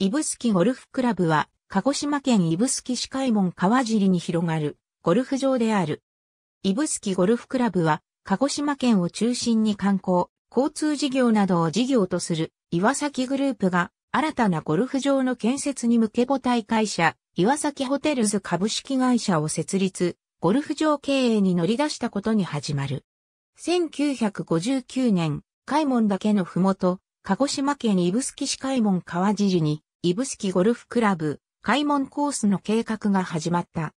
イブスキゴルフクラブは、鹿児島県イブスキ市海門川尻に広がる、ゴルフ場である。イブスキゴルフクラブは、鹿児島県を中心に観光、交通事業などを事業とする、岩崎グループが、新たなゴルフ場の建設に向け母体会社、岩崎ホテルズ株式会社を設立、ゴルフ場経営に乗り出したことに始まる。1959年、海門岳のふもと、鹿児島県イブスキ市海門川尻に、指宿ゴルフクラブ、開門コースの計画が始まった。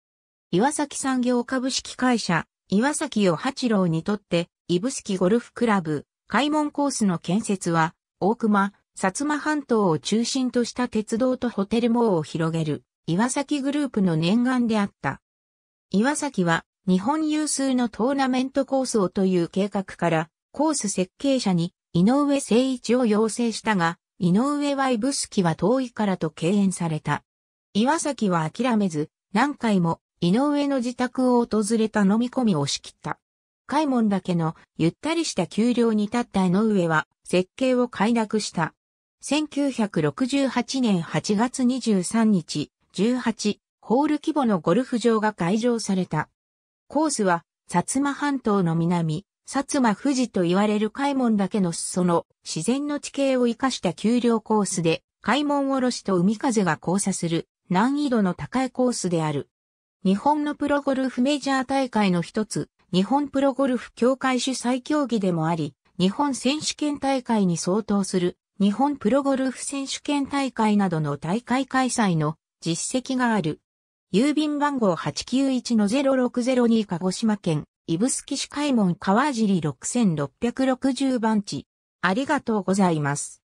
岩崎産業株式会社、岩崎与八郎にとって、指宿ゴルフクラブ、開門コースの建設は、大熊、薩摩半島を中心とした鉄道とホテル網を広げる、岩崎グループの念願であった。岩崎は、日本有数のトーナメントコースをという計画から、コース設計者に、井上誠一を要請したが、井上はスキは遠いからと敬遠された。岩崎は諦めず、何回も井上の自宅を訪れた飲み込みを仕切った。開門だけのゆったりした丘陵に立った井上は設計を快諾した。1968年8月23日、18ホール規模のゴルフ場が開場された。コースは薩摩半島の南、薩摩富士と言われる海門だけの裾の自然の地形を生かした丘陵コースで、海門おろしと海風が交差する難易度の高いコースである。日本のプロゴルフメジャー大会の一つ、日本プロゴルフ協会主催競技でもあり、日本選手権大会に相当する日本プロゴルフ選手権大会などの大会開催の実績がある。郵便番号891-0602鹿児島県指宿市海門川尻6660番地。ありがとうございます。